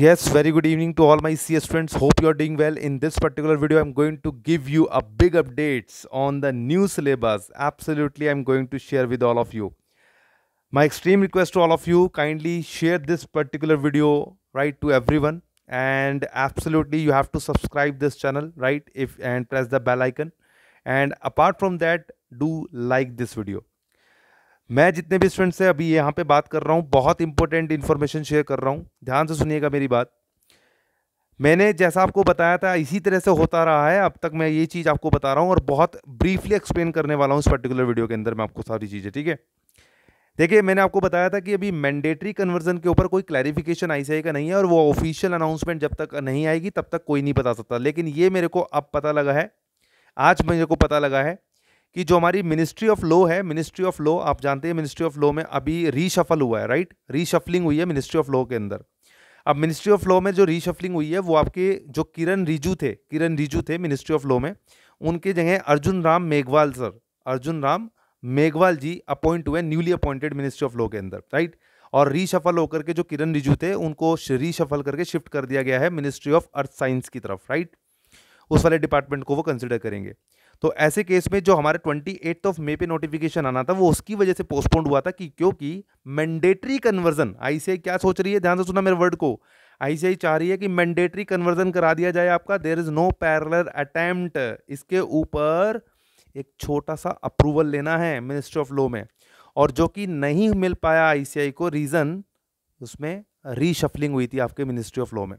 yes very good evening to all my cs friends hope you are doing well in this particular video i'm going to give you a big updates on the new syllabus absolutely i'm going to share with all of you my extreme request to all of you kindly share this particular video right to everyone and absolutely you have to subscribe this channel right if and press the bell icon and apart from that do like this video मैं जितने भी student से अभी यहाँ पे बात कर रहा हूँ बहुत इंपॉर्टेंट इन्फॉर्मेशन शेयर कर रहा हूँ ध्यान से सुनिएगा मेरी बात मैंने जैसा आपको बताया था इसी तरह से होता रहा है अब तक मैं ये चीज़ आपको बता रहा हूँ और बहुत ब्रीफली एक्सप्लेन करने वाला हूँ इस पर्टिकुलर वीडियो के अंदर मैं आपको सारी चीज़ें ठीक है देखिए मैंने आपको बताया था कि अभी मैंडेटरी कन्वर्जन के ऊपर कोई क्लैरिफिकेशन आई का नहीं है और वो ऑफिशियल अनाउंसमेंट जब तक नहीं आएगी तब तक कोई नहीं बता सकता लेकिन ये मेरे को अब पता लगा है आज मेरे को पता लगा है कि जो हमारी मिनिस्ट्री ऑफ लॉ है मिनिस्ट्री ऑफ लॉ आप जानते हैं मिनिस्ट्री ऑफ लॉ में अभी रीशफल हुआ है राइट रीशफलिंग हुई है मिनिस्ट्री ऑफ लॉ के अंदर अब मिनिस्ट्री ऑफ लॉ में जो रीशफलिंग हुई है वो आपके जो किरण रिजू थे किरण रिजू थे मिनिस्ट्री ऑफ लॉ में उनके जगह अर्जुन राम मेघवाल सर अर्जुन राम मेघवाल जी अपॉइंट हुए newly appointed ministry of law के अंदर राइट और रीशफल होकर के जो किरण रिजू थे उनको रीशफल करके शिफ्ट कर दिया गया है मिनिस्ट्री ऑफ अर्थ साइंस की तरफ राइट उस वाले डिपार्टमेंट को वो कंसिडर करेंगे तो ऐसे केस में जो हमारे ट्वेंटी एट्थ ऑफ मे पे नोटिफिकेशन आना था वो उसकी वजह से पोस्टपोन्ड हुआ था कि क्योंकि मैंडेटरी कन्वर्जन आईसीआई क्या सोच रही है ध्यान से सुना मेरे वर्ड को आईसीआई चाह रही है कि मैंडेटरी कन्वर्जन करा दिया जाए आपका there is no parallel attempt इसके ऊपर एक छोटा सा अप्रूवल लेना है मिनिस्ट्री ऑफ लॉ में और जो कि नहीं मिल पाया आईसीआई को रीज़न उसमें रीशफलिंग हुई थी आपके मिनिस्ट्री ऑफ लॉ में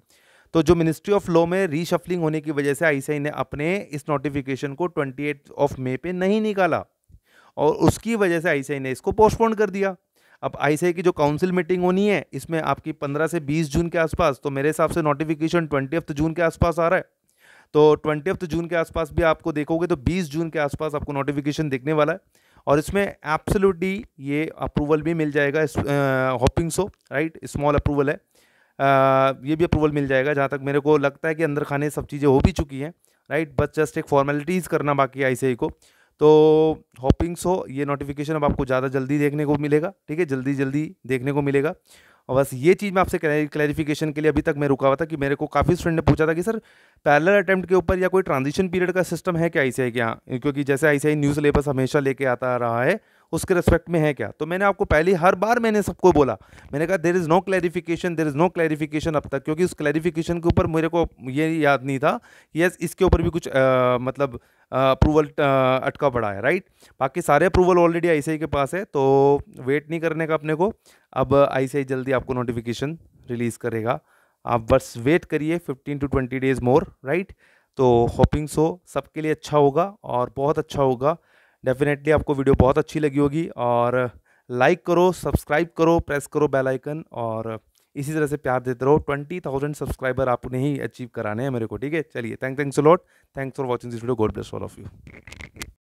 तो जो मिनिस्ट्री ऑफ लॉ में रीशफलिंग होने की वजह से आईसीआई ने अपने इस नोटिफिकेशन को ट्वेंटी ऑफ मे पे नहीं निकाला और उसकी वजह से आईसीआई ने इसको पोस्टपोन कर दिया अब आईसीआई की जो काउंसिल मीटिंग होनी है इसमें आपकी पंद्रह से बीस जून के आसपास तो मेरे हिसाब से नोटिफिकेशन ट्वेंटी जून के आसपास आ रहा है तो ट्वेंटी जून के आसपास भी आपको देखोगे तो बीस जून के आसपास आपको नोटिफिकेशन देखने वाला है और इसमें एब्सोल्युटली ये अप्रूवल भी मिल जाएगा hoping so right small approval है ये भी अप्रूवल मिल जाएगा जहाँ तक मेरे को लगता है कि अंदर खाने सब चीज़ें हो भी चुकी हैं राइट बस जस्ट एक फॉर्मेलिटीज़ करना बाकी है आई को तो होपिंग सो ये नोटिफिकेशन अब आपको ज़्यादा जल्दी देखने को मिलेगा ठीक है जल्दी जल्दी देखने को मिलेगा और बस ये चीज़ मैं आपसे क्लैरिफिकेशन के लिए अभी तक मैं रुका हुआ था कि मेरे को काफ़ी स्टूडेंट ने पूछा था कि सर पैरलर अटैम्प्ट के ऊपर या कोई ट्रांजिशन पीरियड का सिस्टम है क्या आई सी आई के यहाँ क्योंकि जैसे आई सी आई न्यू सिलेबस हमेशा लेके आता रहा है उसके रेस्पेक्ट में है क्या तो मैंने आपको पहली हर बार मैंने सबको बोला मैंने कहा there is no clarification there is no clarification अब तक क्योंकि उस क्लैरिफिकेशन के ऊपर मेरे को ये याद नहीं था यस इसके ऊपर भी कुछ आ, मतलब अप्रूवल अटका पड़ा है राइट बाकी सारे अप्रूवल ऑलरेडी आई के पास है तो वेट नहीं करने का अपने को अब आई जल्दी आपको नोटिफिकेशन रिलीज़ करेगा आप बस वेट करिए fifteen to twenty days more right तो होपिंग सो सबके लिए अच्छा होगा और बहुत अच्छा होगा डेफिनेटली आपको वीडियो बहुत अच्छी लगी होगी और लाइक करो सब्सक्राइब करो प्रेस करो बेल आइकन और इसी तरह से प्यार देते रहो ट्वेंटी थाउजेंड सब्सक्राइबर आपने ही अचीव कराने हैं मेरे को ठीक है चलिए thank thanks lot thanks for watching this video God bless all of you